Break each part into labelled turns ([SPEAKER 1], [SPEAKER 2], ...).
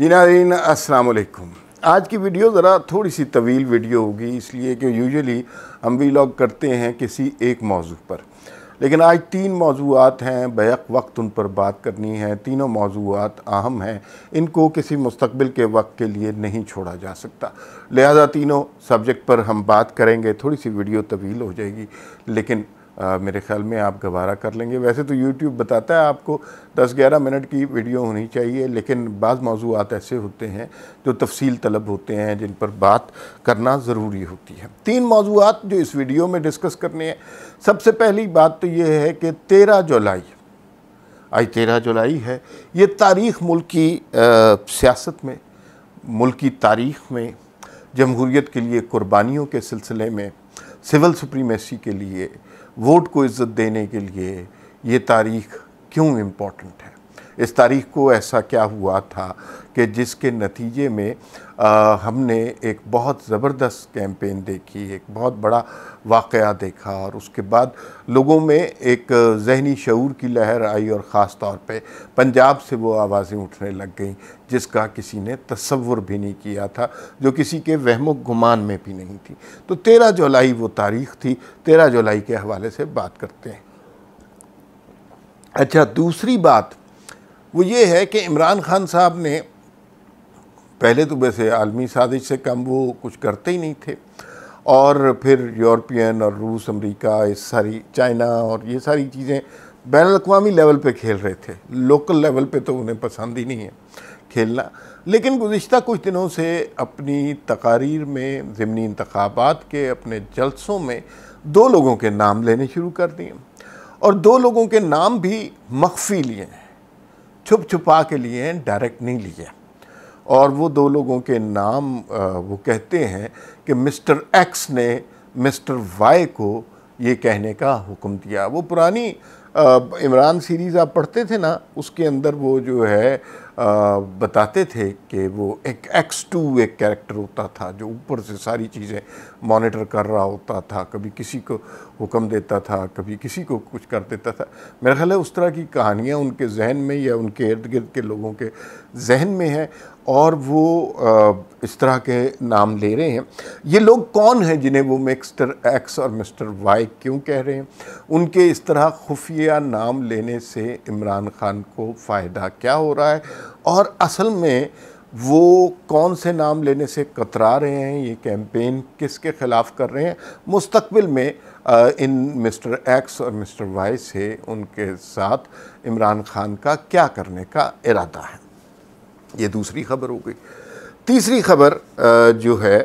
[SPEAKER 1] जीनादीन असलकुम आज की वीडियो ज़रा थोड़ी सी तवील वीडियो होगी इसलिए कि यूजुअली हम भी लॉग करते हैं किसी एक मौजू पर लेकिन आज तीन मौजूद हैं बैक वक्त उन पर बात करनी है तीनों मौजूद अहम हैं इनको किसी मुस्तबिल के वक्त के लिए नहीं छोड़ा जा सकता लिहाजा तीनों सब्जेक्ट पर हम बात करेंगे थोड़ी सी वीडियो तवील हो जाएगी लेकिन आ, मेरे ख्याल में आप गवारा कर लेंगे वैसे तो यूट्यूब बताता है आपको 10-11 मिनट की वीडियो होनी चाहिए लेकिन बाज़ मौजूद ऐसे होते हैं जो तफसील तलब होते हैं जिन पर बात करना ज़रूरी होती है तीन मौजूद जो इस वीडियो में डिस्कस करने हैं सबसे पहली बात तो ये है कि तेरह जुलाई आज तेरह जुलाई है ये तारीख़ मुल्क की सियासत में मुल्क की तारीख़ में जमहूरीत के लिए कुर्बानियों के सिलसिले में सिविल सुप्रीमेसी के लिए वोट को इज़्ज़त देने के लिए ये तारीख क्यों इम्पोर्टेंट है इस तारीख को ऐसा क्या हुआ था कि जिसके नतीजे में आ, हमने एक बहुत ज़बरदस्त कैंपेन देखी एक बहुत बड़ा वाक़ देखा और उसके बाद लोगों में एक जहनी शूर की लहर आई और ख़ास तौर पे पंजाब से वो आवाज़ें उठने लग गईं जिसका किसी ने तस्वुर भी नहीं किया था जो किसी के वहमो गुमान में भी नहीं थी तो तेरह जुलाई वो तारीख़ थी तेरह जुलाई के हवाले से बात करते हैं अच्छा दूसरी बात वो ये है कि इमरान खान साहब ने पहले तो वैसे आलमी साजिश से कम वो कुछ करते ही नहीं थे और फिर यूरोपियन और रूस अमेरिका इस सारी चाइना और ये सारी चीज़ें बैन अवी लेवल पे खेल रहे थे लोकल लेवल पे तो उन्हें पसंद ही नहीं है खेलना लेकिन गुज्त कुछ दिनों से अपनी तकारीर में ज़मनी इंतबात के अपने जलसों में दो लोगों के नाम लेने शुरू कर दिए और दो लोगों के नाम भी मख्फी लिए हैं छुप छुपा के लिए हैं डायरेक्ट नहीं लिए और वो दो लोगों के नाम वो कहते हैं कि मिस्टर एक्स ने मिस्टर वाई को ये कहने का हुक्म दिया वो पुरानी इमरान सीरीज़ आप पढ़ते थे ना उसके अंदर वो जो है बताते थे कि वो एक एक्स टू एक कैरेक्टर होता था जो ऊपर से सारी चीज़ें मॉनिटर कर रहा होता था कभी किसी को हुक्म देता था कभी किसी को कुछ कर देता था मेरा ख्याल है उस तरह की कहानियाँ उनके जहन में या उनके इर्द गिर्द के लोगों के जहन में है और वो इस तरह के नाम ले रहे हैं ये लोग कौन हैं जिन्हें वो मिस्टर एक्स और मिस्टर वाई क्यों कह रहे हैं उनके इस तरह खुफिया नाम लेने से इमरान खान को फ़ायदा क्या हो रहा है और असल में वो कौन से नाम लेने से कतरा रहे हैं ये कैंपेन किसके ख़िलाफ़ कर रहे हैं मुस्तबिल में इन मिस्टर एक्स और मिस्टर वाई से उनके साथ इमरान ख़ान का क्या करने का इरादा है ये दूसरी खबर हो गई तीसरी खबर जो है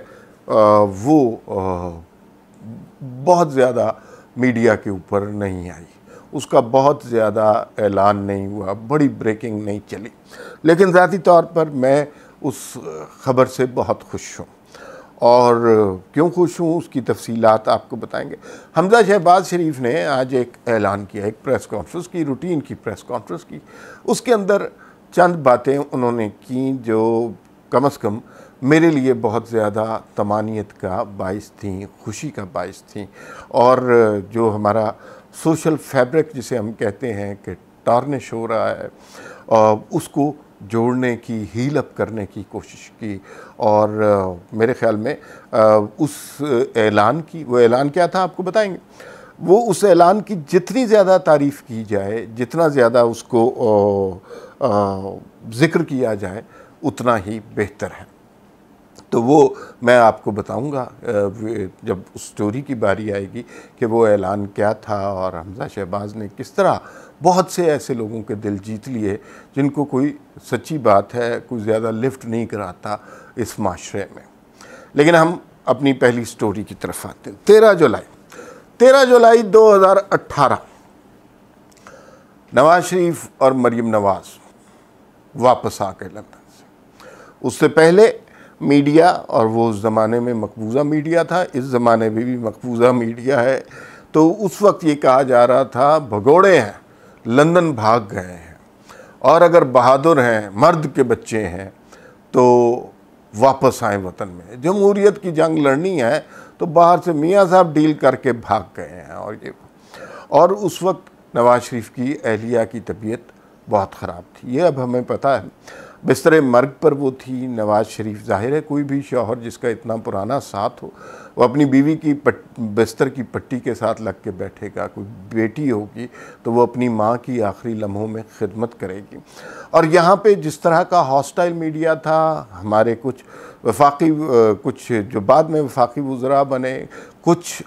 [SPEAKER 1] वो बहुत ज़्यादा मीडिया के ऊपर नहीं आई उसका बहुत ज़्यादा ऐलान नहीं हुआ बड़ी ब्रेकिंग नहीं चली लेकिन ज़ाती तौर पर मैं उस खबर से बहुत खुश हूँ और क्यों खुश हूँ उसकी तफसीलात आपको बताएंगे हमजा शहबाज शरीफ ने आज एक ऐलान किया एक प्रेस कॉन्फ्रेंस की रूटीन की प्रेस कॉन्फ्रेंस की उसके अंदर चंद बातें उन्होंने की जो कम अज़ कम मेरे लिए बहुत ज़्यादा तमानियत का बायस थी खुशी का बायस थी और जो हमारा सोशल फैब्रिक जिसे हम कहते हैं कि टार्निश हो रहा है उसको जोड़ने की हील अप करने की कोशिश की और मेरे ख्याल में उस ऐलान की वो ऐलान क्या था आपको बताएंगे वो उस ऐलान की जितनी ज़्यादा तारीफ़ की जाए जितना ज़्यादा उसको ज़िक्र किया जाए उतना ही बेहतर है तो वो मैं आपको बताऊंगा जब स्टोरी की बारी आएगी कि वो ऐलान क्या था और हमजा शहबाज ने किस तरह बहुत से ऐसे लोगों के दिल जीत लिए जिनको कोई सच्ची बात है कोई ज़्यादा लिफ्ट नहीं कराता इस माशरे में लेकिन हम अपनी पहली स्टोरी की तरफ आते हैं तेरह जुलाई तेरह जुलाई 2018 नवाज शरीफ और मरीम नवाज़ वापस आ गए लंदन से उससे पहले मीडिया और वो उस ज़माने में मकबूजा मीडिया था इस ज़माने में भी मकबूजा मीडिया है तो उस वक्त ये कहा जा रहा था भगोड़े हैं लंदन भाग गए हैं और अगर बहादुर हैं मर्द के बच्चे हैं तो वापस आए वतन में जमहूरीत की जंग लड़नी है तो बाहर से मियाँ साहब डील करके भाग गए हैं और ये और उस वक्त नवाज शरीफ की अहलिया की तबीयत बहुत ख़राब थी ये अब हमें पता है बिस्तर मर्ग पर वो थी नवाज़ शरीफ जाहिर है कोई भी शौहर जिसका इतना पुराना साथ हो वो अपनी बीवी की पट बिस्तर की पट्टी के साथ लग के बैठेगा कोई बेटी होगी तो वो अपनी माँ की आखिरी लम्हों में खिदमत करेगी और यहाँ पे जिस तरह का हॉस्टाइल मीडिया था हमारे कुछ वफाकी कुछ जो बाद में वफाकी वज़रा बने कुछ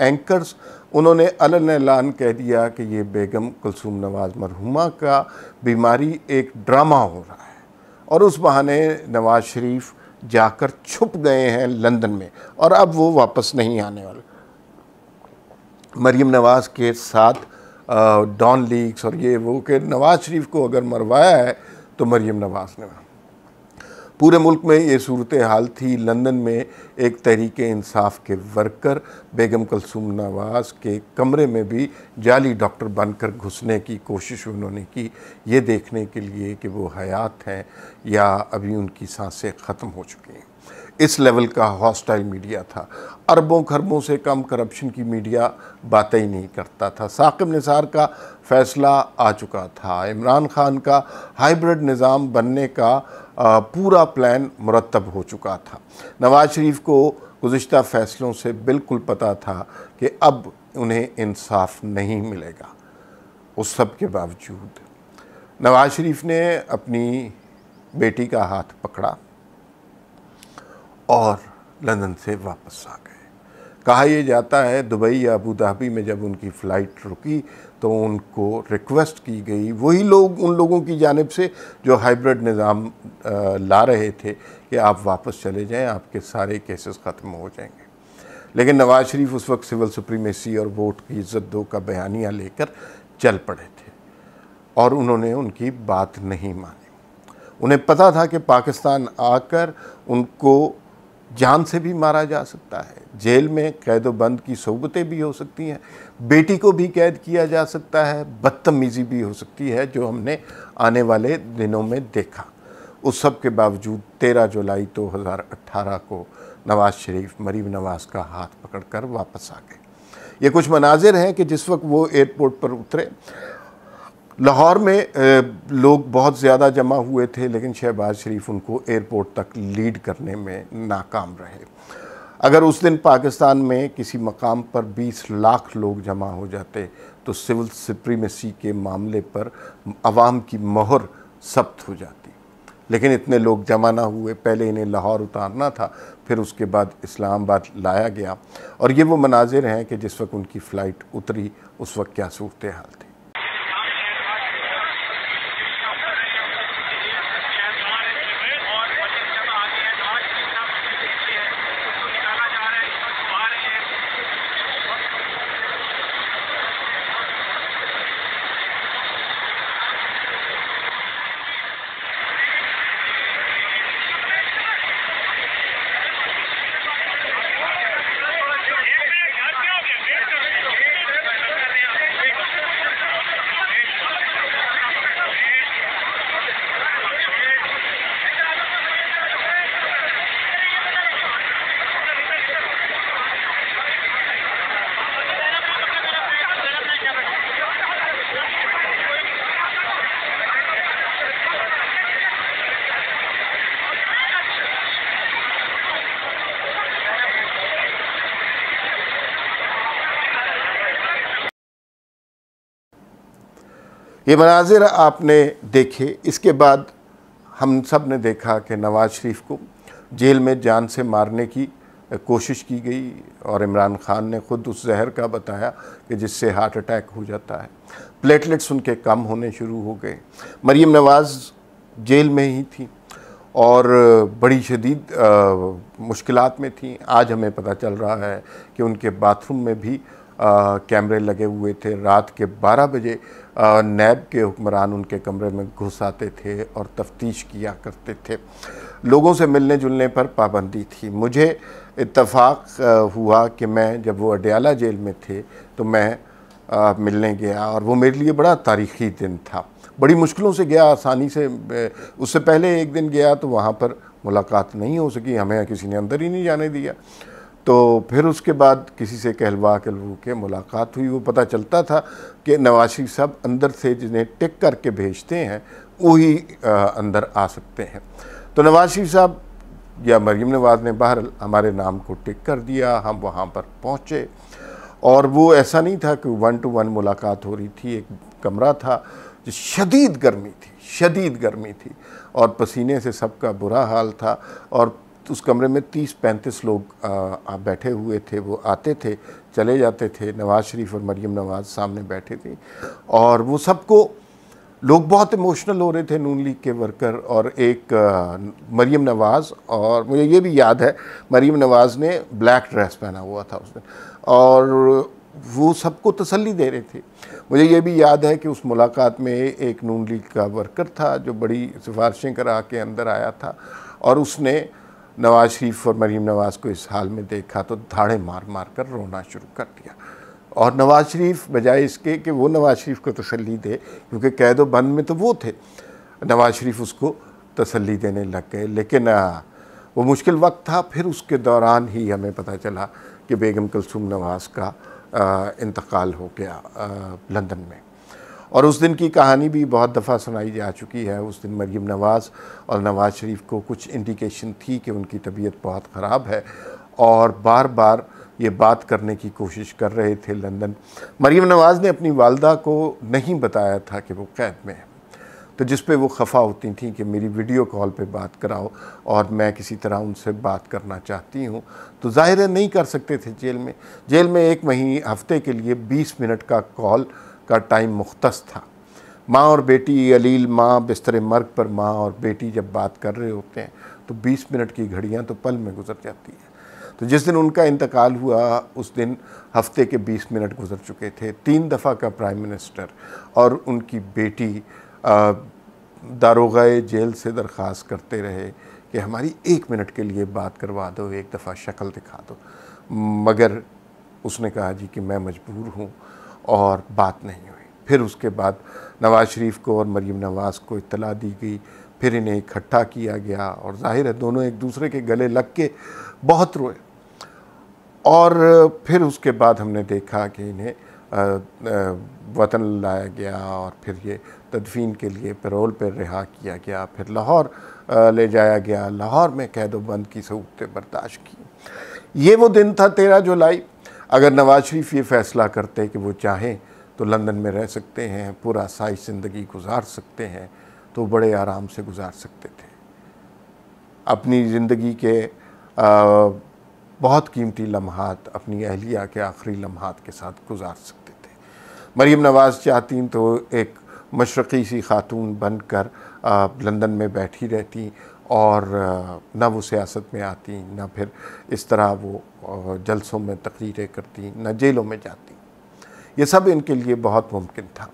[SPEAKER 1] एंकर्स उन्होंने अलान कह दिया कि ये बेगम कुलसूम नवाज़ मरहुमा का बीमारी एक ड्रामा हो रहा है और उस बहाने नवाज शरीफ जाकर छुप गए हैं लंदन में और अब वो वापस नहीं आने वाले मरीम नवाज़ के साथ डॉन लीक्स और ये वो कि नवाज़ शरीफ को अगर मरवाया है तो मरीम नवाज़ ने पूरे मुल्क में ये सूरत हाल थी लंदन में एक तहरीक इंसाफ के वर्कर बेगम कलसुम नवाज़ के कमरे में भी जाली डॉक्टर बनकर घुसने की कोशिश उन्होंने की ये देखने के लिए कि वो हयात हैं या अभी उनकी सांसें ख़त्म हो चुकी हैं इस लेवल का हॉस्टाइल मीडिया था अरबों खरबों से कम करप्शन की मीडिया बातें ही नहीं करता था साकिब निसार का फ़ैसला आ चुका था इमरान खान का हाइब्रिड निज़ाम बनने का पूरा प्लान मुरतब हो चुका था नवाज़ शरीफ को गुज्त फ़ैसलों से बिल्कुल पता था कि अब उन्हें इंसाफ नहीं मिलेगा उस सब के बावजूद नवाज़ शरीफ ने अपनी बेटी का हाथ पकड़ा और लंदन से वापस आ गए कहा यह जाता है दुबई या अबू धाबी में जब उनकी फ़्लाइट रुकी तो उनको रिक्वेस्ट की गई वही लोग उन लोगों की जानब से जो हाइब्रिड निज़ाम ला रहे थे कि आप वापस चले जाएं आपके सारे केसेस ख़त्म हो जाएंगे लेकिन नवाज शरीफ उस वक्त सिविल सुप्रीमेसी और वोट की इज्जत दो का बयानियाँ लेकर चल पड़े थे और उन्होंने उनकी बात नहीं मानी उन्हें पता था कि पाकिस्तान आकर उनको जान से भी मारा जा सकता है जेल में कैद बंद की सोबतें भी हो सकती हैं बेटी को भी कैद किया जा सकता है बदतमीज़ी भी हो सकती है जो हमने आने वाले दिनों में देखा उस सब के बावजूद 13 जुलाई 2018 को नवाज़ शरीफ मरीम नवाज़ का हाथ पकड़कर वापस आ गए ये कुछ मनाजिर हैं कि जिस वक्त वो एयरपोर्ट पर उतरे लाहौर में लोग बहुत ज़्यादा जमा हुए थे लेकिन शहबाज शरीफ उनको एयरपोर्ट तक लीड करने में नाकाम रहे अगर उस दिन पाकिस्तान में किसी मकाम पर 20 लाख लोग जमा हो जाते तो सिविल सुप्रीमेसी के मामले पर आवाम की मोहर सब्त हो जाती लेकिन इतने लोग जमा ना हुए पहले इन्हें लाहौर उतारना था फिर उसके बाद इस्लामाबाद लाया गया और ये वो मनाजिर हैं कि जिस वक्त उनकी फ़्लाइट उतरी उस वक्त क्या सूरत हाल थी ये मनाजिर आपने देखे इसके बाद हम सब ने देखा कि नवाज़ शरीफ को जेल में जान से मारने की कोशिश की गई और इमरान खान ने ख़ुद उस जहर का बताया कि जिससे हार्ट अटैक हो जाता है प्लेटलेट्स उनके कम होने शुरू हो गए मरीम नवाज़ जेल में ही थी और बड़ी शदीद मुश्किल में थी आज हमें पता चल रहा है कि उनके बाथरूम में भी कैमरे लगे हुए थे रात के 12 बजे नैब के हुक्मरान उनके कमरे में घुस आते थे और तफ्तीश किया करते थे लोगों से मिलने जुलने पर पाबंदी थी मुझे इतफाक़ हुआ कि मैं जब वो अडयाला जेल में थे तो मैं आ, मिलने गया और वो मेरे लिए बड़ा तारीख़ी दिन था बड़ी मुश्किलों से गया आसानी से उससे पहले एक दिन गया तो वहाँ पर मुलाकात नहीं हो सकी हमें किसी ने अंदर ही नहीं जाने दिया तो फिर उसके बाद किसी से कहलवा कहलवू के मुलाकात हुई वो पता चलता था कि नवाज शरीफ साहब अंदर से जिन्हें टिक करके भेजते हैं वही अंदर आ सकते हैं तो नवाज शरीफ साहब या मरीम नवाज ने बाहर हमारे नाम को टिक कर दिया हम वहाँ पर पहुँचे और वो ऐसा नहीं था कि वन टू वन मुलाकात हो रही थी एक कमरा था जो शदीद गर्मी थी शदीद गर्मी थी और पसीने से सबका बुरा हाल था और उस कमरे में तीस पैंतीस लोग आ, बैठे हुए थे वो आते थे चले जाते थे नवाज़ शरीफ और मरीम नवाज़ सामने बैठे थे और वो सबको लोग बहुत इमोशनल हो रहे थे नून लीग के वर्कर और एक आ, मरीम नवाज़ और मुझे ये भी याद है मरीम नवाज़ ने ब्लैक ड्रेस पहना हुआ था उसने और वो सबको तसल्ली दे रहे थे मुझे ये भी याद है कि उस मुलाकात में एक नून लीग का वर्कर था जो बड़ी सिफारिशें करा के अंदर आया था और उसने नवाज शरीफ और मरीम नवाज़ को इस हाल में देखा तो धाड़े मार मार कर रोना शुरू कर दिया और नवाज शरीफ बजाय इसके कि वो नवाज शरीफ को तसल्ली दे क्योंकि कैद बंद में तो वो थे नवाज शरीफ उसको तसल्ली देने लग गए लेकिन वो मुश्किल वक्त था फिर उसके दौरान ही हमें पता चला कि बेगम कलसूम नवाज़ का इंतकाल हो गया लंदन में और उस दिन की कहानी भी बहुत दफ़ा सुनाई जा चुकी है उस दिन मरीम नवाज़ और नवाज़ शरीफ को कुछ इंडिकेशन थी कि उनकी तबीयत बहुत ख़राब है और बार बार ये बात करने की कोशिश कर रहे थे लंदन मरीम नवाज़ ने अपनी वालदा को नहीं बताया था कि वो कैद में है तो जिस पे वो खफा होती थी कि मेरी वीडियो कॉल पे बात कराओ और मैं किसी तरह उनसे बात करना चाहती हूँ तो ज़ाहिर नहीं कर सकते थे जेल में जेल में एक महीने हफ्ते के लिए 20 मिनट का कॉल का टाइम मुख्त था माँ और बेटी अलील माँ बिस्तर मर्ग पर माँ और बेटी जब बात कर रहे होते हैं तो 20 मिनट की घड़ियाँ तो पल में गुजर जाती हैं तो जिस दिन उनका इंतकाल हुआ उस दिन हफ्ते के 20 मिनट गुजर चुके थे तीन दफ़ा का प्राइम मिनिस्टर और उनकी बेटी दारोगा जेल से दरख्वास्त करते रहे कि हमारी एक मिनट के लिए बात करवा दो एक दफ़ा शक्ल दिखा दो मगर उसने कहा जी कि मैं मजबूर हूँ और बात नहीं हुई फिर उसके बाद नवाज़ शरीफ को और मरीम नवाज़ को इतला दी गई फिर इन्हें इकट्ठा किया गया और जाहिर है दोनों एक दूसरे के गले लग के बहुत रोए और फिर उसके बाद हमने देखा कि इन्हें वतन लाया गया और फिर ये तदफीन के लिए पेरोल पर रिहा किया गया फिर लाहौर ले जाया गया लाहौर में कैद की सहूलतें बर्दाश्त की ये वो दिन था तेरह जुलाई अगर नवाज शरीफ ये फैसला करते कि वो चाहें तो लंदन में रह सकते हैं पूरा साइज ज़िंदगी गुजार सकते हैं तो बड़े आराम से गुजार सकते थे अपनी ज़िंदगी के आ, बहुत कीमती लम्हात अपनी अहलिया के आखिरी लम्हात के साथ गुजार सकते थे मरीम नवाज़ चाहती तो एक मशरक़ी सी खातून बनकर लंदन में बैठी रहती और न वो सियासत में आती ना फिर इस तरह वो जलसों में तकरीरें करती ना जेलों में जाती ये सब इनके लिए बहुत मुमकिन था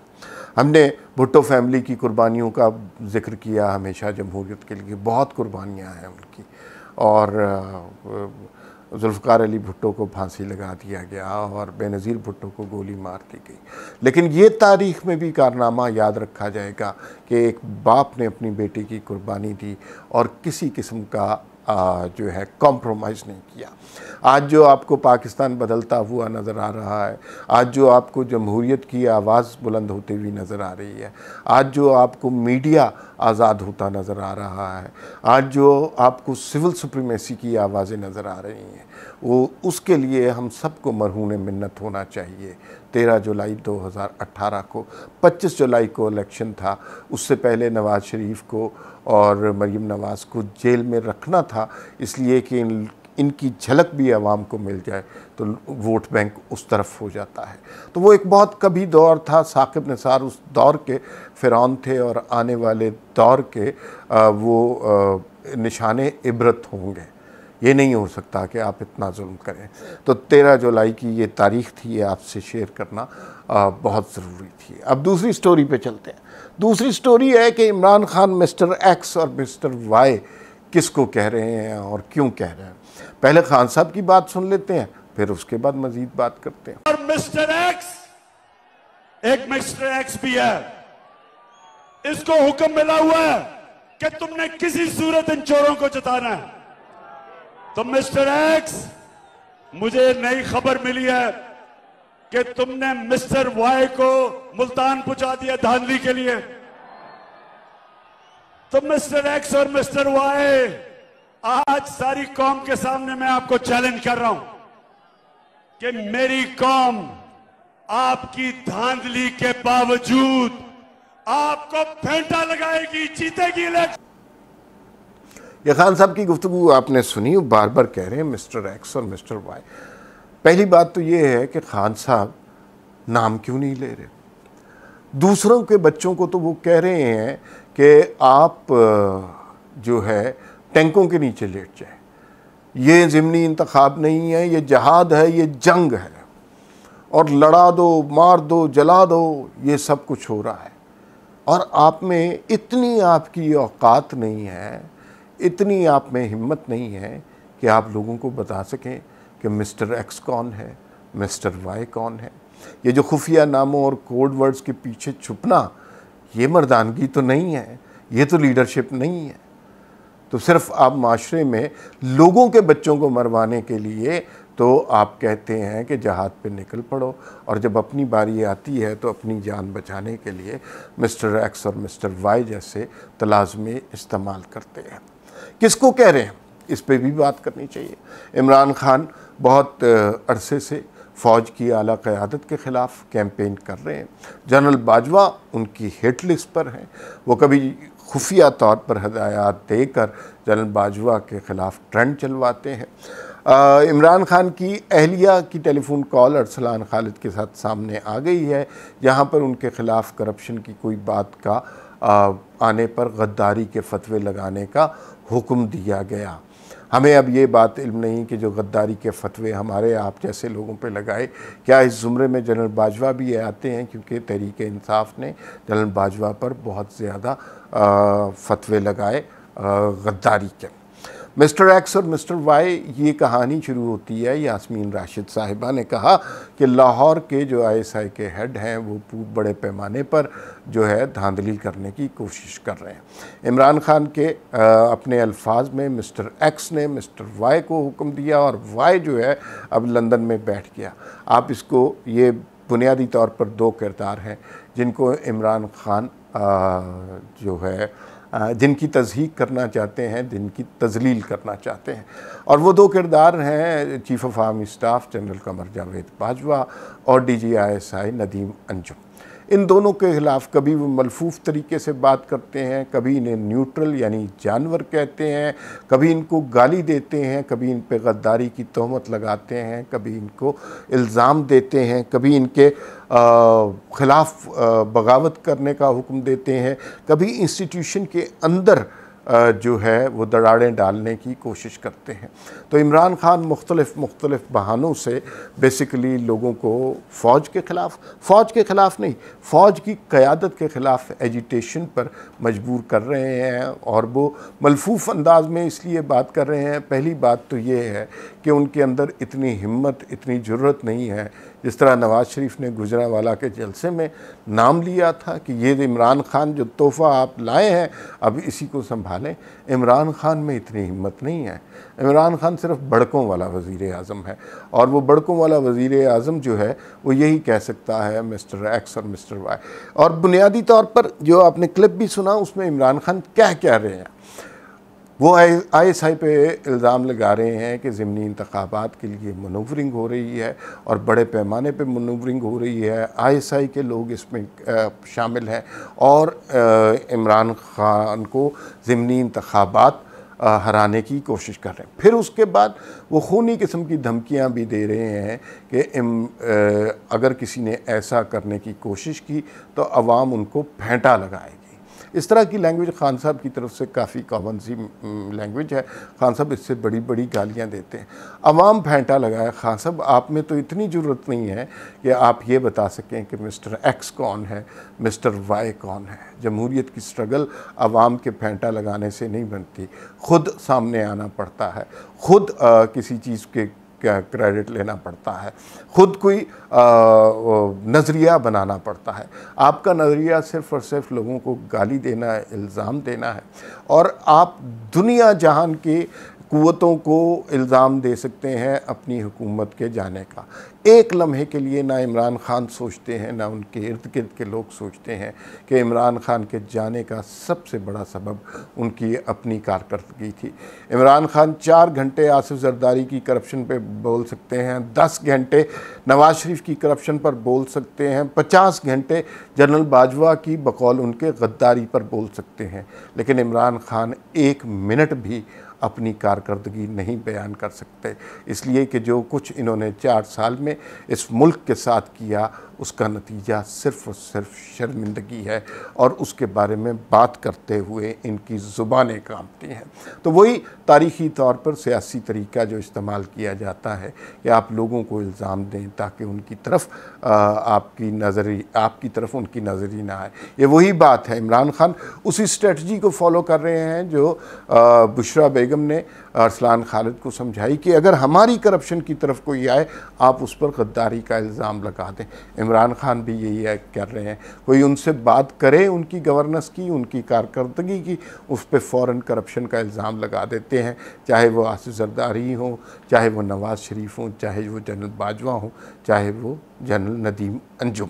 [SPEAKER 1] हमने भुट्टो फैमिली की कुर्बानियों का जिक्र किया हमेशा जमहूरियत के लिए बहुत कुर्बानियाँ हैं उनकी और जुल्फ़ार अली भुट्टो को फांसी लगा दिया गया और बेनज़ीर भुट्टो को गोली मार दी गई लेकिन ये तारीख में भी कारनामा याद रखा जाएगा कि एक बाप ने अपनी बेटी की कुर्बानी दी और किसी किस्म का जो है कॉम्प्रोमाइज़ नहीं किया आज जो आपको पाकिस्तान बदलता हुआ नज़र आ रहा है आज जो आपको जमहूरीत की आवाज़ बुलंद होती हुई नज़र आ रही है आज जो आपको मीडिया आज़ाद होता नज़र आ रहा है आज जो आपको सिविल सुप्रीमेसी की आवाज़ें नज़र आ रही हैं वो उसके लिए हम सबको मरहून मन्नत होना चाहिए तेरह जुलाई 2018 को 25 जुलाई को इलेक्शन था उससे पहले नवाज़ शरीफ को और मरीम नवाज़ को जेल में रखना था इसलिए कि इन इनकी झलक भी आवाम को मिल जाए तो वोट बैंक उस तरफ हो जाता है तो वो एक बहुत कभी दौर था साकिब निसार उस दौर के फ़िरौन थे और आने वाले दौर के वो निशान इबरत होंगे ये नहीं हो सकता कि आप इतना जुल्म करें तो तेरह जुलाई की ये तारीख थी ये आपसे शेयर करना आ, बहुत ज़रूरी थी अब दूसरी स्टोरी पे चलते हैं दूसरी स्टोरी है कि इमरान खान मिस्टर एक्स और मिस्टर वाई किसको कह रहे हैं और क्यों कह रहे हैं पहले खान साहब की बात सुन लेते हैं फिर उसके बाद मजीद बात करते हैं और मिस्टर एक्स एक मिस्टर एक्स भी है इसको हुक्म मिला हुआ है कि तुमने किसी सूरत इन चोरों को जताना है तो मिस्टर एक्स मुझे नई खबर मिली है कि तुमने मिस्टर वाई को मुल्तान पहुंचा दिया धांधली के लिए तो मिस्टर एक्स और मिस्टर वाई आज सारी कौम के सामने मैं आपको चैलेंज कर रहा हूं कि मेरी कौम आपकी धांधली के बावजूद आपको फेंटा लगाएगी जीतेगी इलेक्शन ये खान साहब की गुफ्तु आपने सुनी बार बार कह रहे हैं मिस्टर एक्स और मिस्टर वाई पहली बात तो ये है कि खान साहब नाम क्यों नहीं ले रहे दूसरों के बच्चों को तो वो कह रहे हैं कि आप जो है टैंकों के नीचे लेट जाए ये ज़िमनी इंतखब नहीं है ये जहाद है ये जंग है और लड़ा दो मार दो जला दो ये सब कुछ हो रहा है और आप में इतनी आपकी औकात नहीं है इतनी आप में हिम्मत नहीं है कि आप लोगों को बता सकें कि मिस्टर एक्स कौन है मिस्टर वाई कौन है ये जो खुफिया नामों और कोड वर्ड्स के पीछे छुपना ये मर्दानगी तो नहीं है ये तो लीडरशिप नहीं है तो सिर्फ आप माशरे में लोगों के बच्चों को मरवाने के लिए तो आप कहते हैं कि जहाज पे निकल पड़ो और जब अपनी बारी आती है तो अपनी जान बचाने के लिए मिस्टर एक्स और मिस्टर वाई जैसे तलाजमे इस्तेमाल करते हैं किसको कह रहे हैं इस पर भी बात करनी चाहिए इमरान खान बहुत अरसे से फ़ौज की आला क़्यादत के ख़िलाफ़ कैंपेन कर रहे हैं जनरल बाजवा उनकी हिट लिस्ट पर हैं वो कभी खुफिया तौर पर हदायत देकर जनरल बाजवा के ख़िलाफ़ ट्रेंड चलवाते हैं इमरान खान की अहलिया की टेलीफोन कॉल अरसलान खालिद के साथ सामने आ गई है जहाँ पर उनके ख़िलाफ़ करप्शन की कोई बात का आ, आने पर गद्दारी के फतवे लगाने का हुक्म दिया गया हमें अब ये बात इल्म नहीं कि जो गद्दारी के फतवे हमारे आप जैसे लोगों पे लगाए क्या इस ज़ुमरे में जनरल बाजवा भी आते हैं क्योंकि तहरीक इंसाफ ने जनरल बाजवा पर बहुत ज़्यादा फतवे लगाए गद्दारी के मिस्टर एक्स और मिस्टर वाई ये कहानी शुरू होती है यासमीन राशिद साहिबा ने कहा कि लाहौर के जो आईएसआई के हेड हैं वो बड़े पैमाने पर जो है धांधली करने की कोशिश कर रहे हैं इमरान खान के आ, अपने अल्फाज में मिस्टर एक्स ने मिस्टर वाई को हुक्म दिया और वाई जो है अब लंदन में बैठ गया आप इसको ये बुनियादी तौर पर दो किरदार हैं जिनको इमरान खान आ, जो है जिनकी तजहीक करना चाहते हैं जिनकी तजलील करना चाहते हैं और वो दो किरदार हैं chief of army staff general Qamar Javed Bajwa और D G I S I Nadeem Anjum इन दोनों के खिलाफ कभी वो मलफूफ तरीके से बात करते हैं कभी इन्हें न्यूट्रल यानी जानवर कहते हैं कभी इनको गाली देते हैं कभी इन पर गद्दारी की तहमत लगाते हैं कभी इनको इल्ज़ाम देते हैं कभी इनके ख़िलाफ़ बगावत करने का हुक्म देते हैं कभी इंस्टीट्यूशन के अंदर जो है वो दड़ाड़ें डालने की कोशिश करते हैं तो इमरान खान मुख्तलिफ मुख्तलफ बहानों से बेसिकली लोगों को फ़ौज के ख़िलाफ़ फ़ौज के ख़िलाफ़ नहीं फ़ौज की क़्यादत के ख़िलाफ़ एजिटेशन पर मजबूर कर रहे हैं और वो मलफूफ अंदाज में इसलिए बात कर रहे हैं पहली बात तो ये है कि उनके अंदर इतनी हिम्मत इतनी ज़रूरत नहीं है जिस तरह नवाज़ शरीफ ने गुजरा वाला के जलसे में नाम लिया था कि ये इमरान खान जो तोहफ़ा आप लाए हैं अब इसी को संभालें इमरान खान में इतनी हिम्मत नहीं है इमरान खान सिर्फ बड़कों वाला वज़ी अजम है और वो बड़कों वाला वज़ी अजम जो है वो यही कह सकता है मिस्टर एक्स और मिस्टर वाई और बुनियादी तौर पर जो आपने क्लिप भी सुना उसमें इमरान खान कह क्या रहे हैं वो आई एस आई पे इल्ज़ाम लगा रहे हैं कि ज़मनी इंतबात के लिए मनूवरिंग हो रही है और बड़े पैमाने पे मनूवरिंग हो रही है आई एस आई के लोग इसमें शामिल हैं और इमरान ख़ान को ज़मनी इंतबात हराने की कोशिश कर रहे हैं फिर उसके बाद वो खूनी किस्म की धमकियां भी दे रहे हैं कि अगर किसी ने ऐसा करने की कोशिश की तो अवाम उनको फेंटा लगाएगी इस तरह की लैंग्वेज खान साहब की तरफ से काफ़ी कॉमन सी लैंग्वेज है खान साहब इससे बड़ी बड़ी गालियाँ देते हैं अवाम फेंटा लगाया खान साहब आप में तो इतनी ज़रूरत नहीं है कि आप ये बता सकें कि मिस्टर एक्स कौन है मिस्टर वाई कौन है जमहूरीत की स्ट्रगल आवाम के फेंटा लगाने से नहीं बनती खुद सामने आना पड़ता है खुद आ, किसी चीज़ के क्रेडिट लेना पड़ता है ख़ुद कोई नज़रिया बनाना पड़ता है आपका नज़रिया सिर्फ और सिर्फ लोगों को गाली देना है इल्ज़ाम देना है और आप दुनिया जहान की कुतों को इल्ज़ाम दे सकते हैं अपनी हुकूमत के जाने का एक लम्हे के लिए ना इमरान ख़ान सोचते हैं ना उनके इर्द गिर्द के लोग सोचते हैं कि इमरान ख़ान के जाने का सबसे बड़ा सबब उनकी अपनी कारकर्दगी थी इमरान ख़ान चार घंटे आसिफ जरदारी की करप्शन पे बोल सकते हैं दस घंटे नवाज शरीफ की करप्शन पर बोल सकते हैं पचास घंटे जनरल बाजवा की बकौल उनके गद्दारी पर बोल सकते हैं लेकिन इमरान ख़ान एक मिनट भी अपनी कारकर्दगी नहीं बयान कर सकते इसलिए कि जो कुछ इन्होंने चार साल में इस मुल्क के साथ किया उसका नतीजा सिर्फ और सिर्फ शर्मिंदगी है और उसके बारे में बात करते हुए इनकी ज़ुबानें कांपती हैं तो वही तारीखी तौर पर सियासी तरीका जो इस्तेमाल किया जाता है कि आप लोगों को इल्ज़ाम दें ताकि उनकी तरफ आपकी नजर आपकी तरफ उनकी नज़री ना आए ये वही बात है इमरान खान उसी स्ट्रेटजी को फॉलो कर रहे हैं जो बुशरा बेगम ने अरसलान खालिद को समझाई कि अगर हमारी करप्शन की तरफ कोई आए आप उस पर गद्दारी का इल्ज़ाम लगा दें इमरान खान भी यही कर रहे हैं कोई उनसे बात करे उनकी गवर्नेंस की उनकी कारकर्दगी की उस पर फ़ौर करप्शन का इल्ज़ाम लगा देते हैं चाहे वो आसिफ जरदारी हों चाहे वो नवाज़ शरीफ हों चाहे वो जनरल बाजवा हों चाहे वो जनरल नदीम अंजुम